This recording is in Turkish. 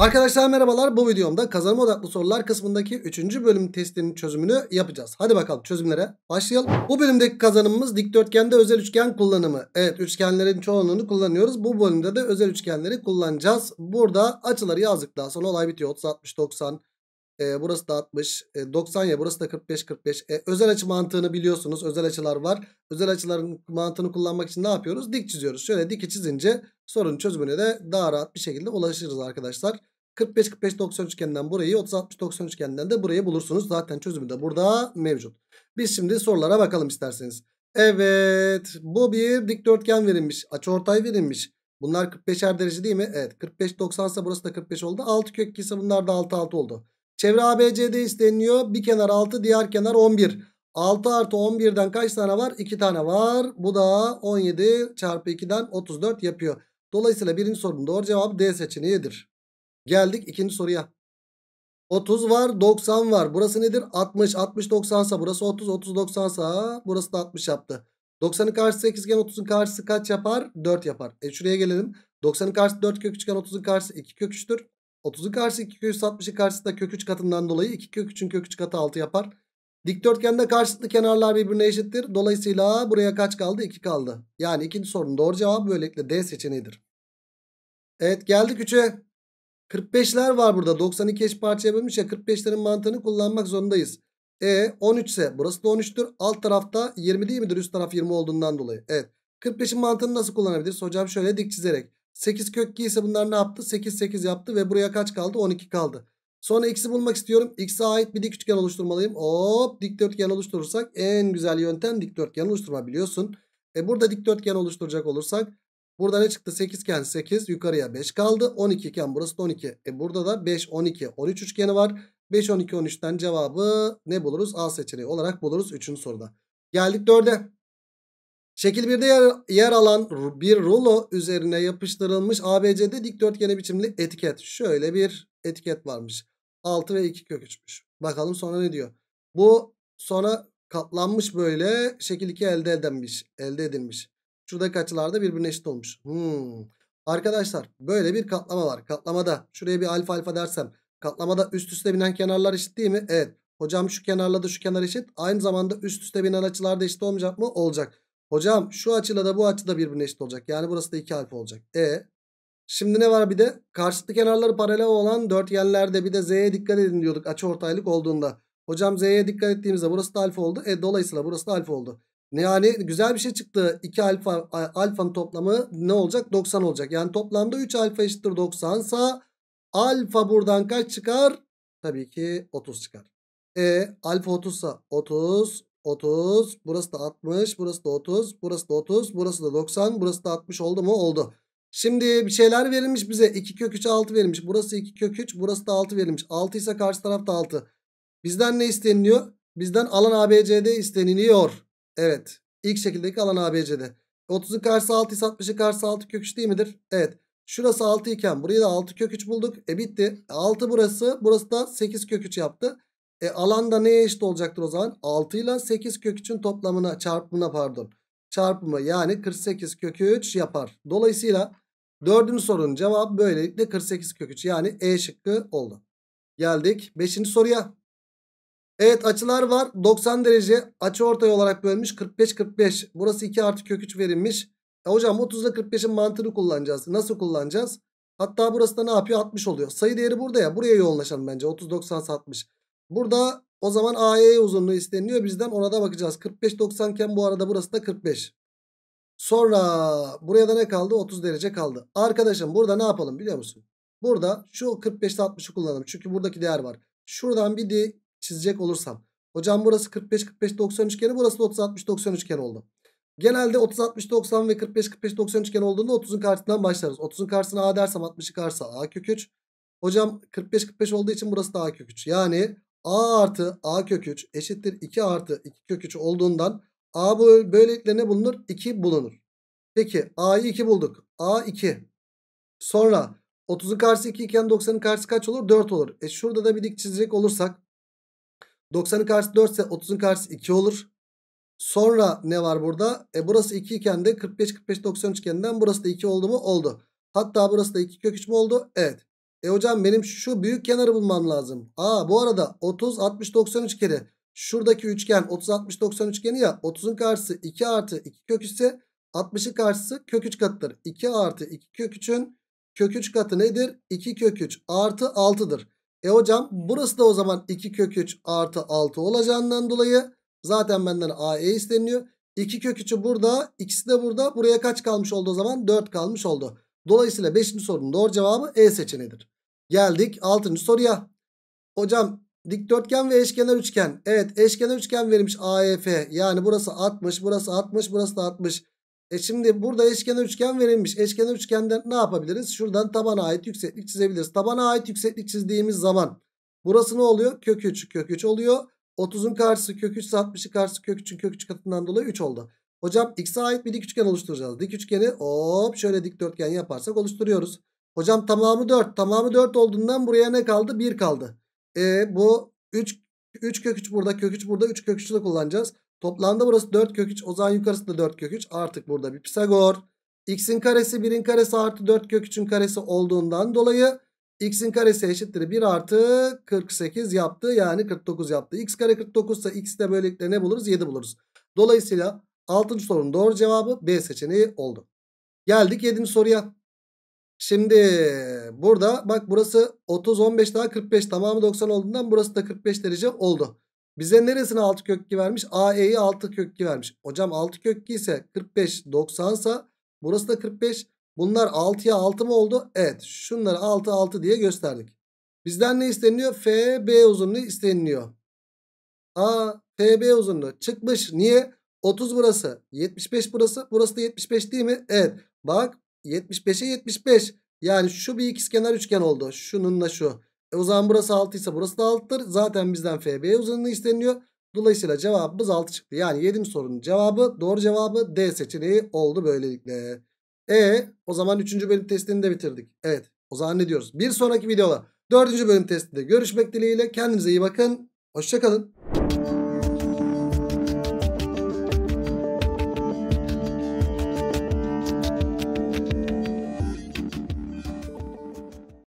Arkadaşlar merhabalar bu videomda kazanma odaklı sorular kısmındaki 3. bölüm testinin çözümünü yapacağız. Hadi bakalım çözümlere başlayalım. Bu bölümdeki kazanımımız dikdörtgende özel üçgen kullanımı. Evet üçgenlerin çoğunluğunu kullanıyoruz. Bu bölümde de özel üçgenleri kullanacağız. Burada açıları yazdık daha sonra olay bitiyor. 30, 60, 90, e, burası da 60. E, 90 ya burası da 45 45. E, özel açı mantığını biliyorsunuz. Özel açılar var. Özel açıların mantığını kullanmak için ne yapıyoruz? Dik çiziyoruz. Şöyle dik çizince sorunun çözümüne de daha rahat bir şekilde ulaşırız arkadaşlar. 45 45 90 üçgeninden burayı 30 60 90 üçgeninden de burayı bulursunuz. Zaten çözümü de burada mevcut. Biz şimdi sorulara bakalım isterseniz. Evet bu bir dikdörtgen verilmiş. Açıortay verilmiş. Bunlar 45'er derece değil mi? Evet 45 90 ise burası da 45 oldu. 6 kök 2 ise bunlar da 6 6 oldu. Çevre ABC'de isteniyor. Bir kenar 6 diğer kenar 11. 6 artı 11'den kaç tane var? 2 tane var. Bu da 17 çarpı 2'den 34 yapıyor. Dolayısıyla birinci sorunun doğru cevabı D seçeneğidir. Geldik ikinci soruya. 30 var 90 var. Burası nedir? 60. 60 90 sa burası 30. 30 90 sa burası da 60 yaptı. 90'ın karşısı 8 iken 30'un karşısı kaç yapar? 4 yapar. E şuraya gelelim. 90'ın karşısı 4 kök 3 iken 30'un karşısı 2 kök 3'tür. 30'u karşı 2 kök 360'ı karşısında kök 3 katından dolayı 2 kök 3'ün kök 3 katı 6 yapar. Dikdörtgende karşılıklı kenarlar birbirine eşittir. Dolayısıyla buraya kaç kaldı? 2 kaldı. Yani ikinci sorunun doğru cevabı böylelikle D seçeneğidir. Evet geldik 3'e. 45'ler var burada. 92 eş parçaya bölmüş ya 45'lerin mantığını kullanmak zorundayız. E 13 ise burası da 13'tür. Alt tarafta 20 değil midir? Üst taraf 20 olduğundan dolayı. Evet. 45'in mantığını nasıl kullanabiliriz? Hocam şöyle dik çizerek. 8 kök 2 ise bunlar ne yaptı? 8 8 yaptı ve buraya kaç kaldı? 12 kaldı. Sonra x'i bulmak istiyorum. X'e ait bir dik üçgen oluşturmalıyım. Hop dikdörtgen oluşturursak en güzel yöntem dikdörtgen oluşturma biliyorsun. E burada dikdörtgen oluşturacak olursak burada ne çıktı? 8 iken 8 yukarıya 5 kaldı. 12 iken burası da 12. E burada da 5 12 13 üçgeni var. 5 12 13'ten cevabı ne buluruz? A seçeneği olarak buluruz 3. soruda. Geldik 4'e. Şekil 1'de yer, yer alan bir rulo üzerine yapıştırılmış ABC'de dikdörtgeni biçimli etiket. Şöyle bir etiket varmış. 6 ve 2 kök 3'müş. Bakalım sonra ne diyor. Bu sonra katlanmış böyle şekil 2 elde edilmiş. Elde edilmiş. Şuradaki açılar da birbirine eşit olmuş. Hmm. Arkadaşlar böyle bir katlama var. Katlamada şuraya bir alfa alfa dersem katlamada üst üste binen kenarlar eşit değil mi? Evet. Hocam şu kenarla da şu kenar eşit. Aynı zamanda üst üste binen açılar da eşit olmayacak mı? Olacak. Hocam şu açıyla da bu açı da birbirine eşit olacak. Yani burası da 2 alfa olacak. E Şimdi ne var bir de? Karşıtlı kenarları paralel olan dörtgenlerde bir de z'ye dikkat edin diyorduk açı ortaylık olduğunda. Hocam z'ye dikkat ettiğimizde burası da alfa oldu. E dolayısıyla burası da alfa oldu. Yani güzel bir şey çıktı. 2 alfa alfanın toplamı ne olacak? 90 olacak. Yani toplamda 3 alfa eşittir 90 sa alfa buradan kaç çıkar? Tabii ki 30 çıkar. E alfa 30 sa 30 30. Burası da 60. Burası da 30. Burası da 30. Burası da 90. Burası da 60 oldu mu? Oldu. Şimdi bir şeyler verilmiş bize. 2 kök 3 6 verilmiş. Burası 2 kök 3. Burası da 6 verilmiş. 6 ise karşı tarafta 6. Bizden ne isteniliyor? Bizden alan ABCD isteniliyor. Evet. İlk şekildeki alan ABCD. 30'u karşı 6 ise 60'ı karşı 6 kök 3 değil midir? Evet. Şurası 6 iken burayı da 6 kök 3 bulduk. E bitti. 6 e, burası. Burası da 8 kök 3 yaptı. E alanda neye eşit olacaktır o zaman? 6 ile 8 kök 3'ün toplamına çarpımına pardon. Çarpımı yani 48 kök 3 yapar. Dolayısıyla dördüncü sorunun cevabı böylelikle 48 kök 3 yani E şıkkı oldu. Geldik 5. soruya. Evet açılar var. 90 derece açı ortay olarak bölmüş. 45-45. Burası 2 artı kök 3 verilmiş. E hocam 30 ile 45'in mantığını kullanacağız. Nasıl kullanacağız? Hatta burası da ne yapıyor? 60 oluyor. Sayı değeri burada ya. Buraya yoğunlaşalım bence. 30, 90, 60. Burada o zaman AE uzunluğu isteniliyor. Bizden ona da bakacağız. 45 90 iken bu arada burası da 45. Sonra buraya da ne kaldı? 30 derece kaldı. Arkadaşım burada ne yapalım biliyor musun? Burada şu 45'te 60'ı kullanalım. Çünkü buradaki değer var. Şuradan bir de çizecek olursam. Hocam burası 45 45 90 üçgeni, burası da 30 60 90 üçgen oldu. Genelde 30 60 90 ve 45 45 90 üçgen olduğunda 30'un karşısından başlarız. 30'un karşısına A dersem 60'ı karşısı A kök 3. Hocam 45 45 olduğu için burası da A kök 3. Yani a artı a kök 3 eşittir 2 artı 2 kök 3 olduğundan a böylelikle ne bulunur? 2 bulunur. Peki a'yı 2 bulduk. a 2. Sonra 30'un karşısı 2 iken 90'ın karşısı kaç olur? 4 olur. E şurada da bir dik çizecek olursak 90'ın karşısı 4 ise 30'un karşısı 2 olur. Sonra ne var burada? E burası 2 iken de 45 45 90 üçgeninden burası da 2 oldu mu? Oldu. Hatta burası da 2 kök 3 mü oldu? Evet. E hocam benim şu büyük kenarı bulmam lazım. Aa bu arada 30 60 93 kere Şuradaki üçgen 30 60 90 üçgeni ya 30'un karşısı 2 artı 2 kök 60'ın karşısı kök 3 katıdır. 2 artı 2 kök 3'ün kök 3 katı nedir? 2 kök 3 artı 6'dır. E hocam burası da o zaman 2 kök 3 artı 6 olacağından dolayı zaten benden AE isteniyor. 2 kök 3'ü burada ikisi de burada. Buraya kaç kalmış oldu o zaman? 4 kalmış oldu. Dolayısıyla 5. sorunun doğru cevabı E seçeneğidir. Geldik 6. soruya. Hocam dikdörtgen ve eşkenar üçgen. Evet eşkenar üçgen verilmiş AEF. Yani burası 60, burası 60, burası da 60. E şimdi burada eşkenar üçgen verilmiş. Eşkenar üçgenden ne yapabiliriz? Şuradan tabana ait yükseklik çizebiliriz. Tabana ait yükseklik çizdiğimiz zaman burası ne oluyor? Kök 3, kök 3 oluyor. 30'un karşısı kök 3 ise 60'ın karşısı kök 3'ün kök 3 katından dolayı 3 oldu. Hocam x'e ait bir dik üçgen oluşturacağız. Dik üçgeni hop şöyle dikdörtgen yaparsak oluşturuyoruz. Hocam tamamı 4. Tamamı 4 olduğundan buraya ne kaldı? 1 kaldı. E, bu 3 3 kök 3 burada kök 3 burada 3 kök 3'ü de kullanacağız. Toplamda burası 4 kök 3. O zaman yukarısında da 4 kök 3. Artık burada bir Pisagor. X'in karesi 1'in karesi artı 4 kök 3'ün karesi olduğundan dolayı x'in karesi eşittir 1 artı 48 yaptı. Yani 49 yaptı. x kare 49 ise x de böylelikle ne buluruz? 7 buluruz. Dolayısıyla Altıncı sorunun doğru cevabı B seçeneği oldu. Geldik yedinci soruya. Şimdi burada bak burası 30 15 daha 45 tamamı 90 olduğundan burası da 45 derece oldu. Bize neresine 6 kök 2 vermiş? AE'yi 6 kök 2 vermiş. Hocam 6 kök 2 ise 45 90 sa burası da 45. Bunlar 6'ya 6 mı oldu? Evet. Şunları 6 6 diye gösterdik. Bizden ne isteniliyor? FB uzunluğu isteniliyor. A FB uzunluğu çıkmış. Niye? 30 burası. 75 burası. Burası da 75 değil mi? Evet. Bak 75'e 75. Yani şu bir ikizkenar üçgen oldu. Şununla şu. E o zaman burası 6 ise burası da 6'dır. Zaten bizden FB'ye uzunluğu isteniyor. Dolayısıyla cevabımız 6 çıktı. Yani 7. sorunun cevabı doğru cevabı D seçeneği oldu böylelikle. E o zaman 3. bölüm testini de bitirdik. Evet o zaman ne diyoruz? Bir sonraki videoda 4. bölüm testinde görüşmek dileğiyle. Kendinize iyi bakın. Hoşçakalın.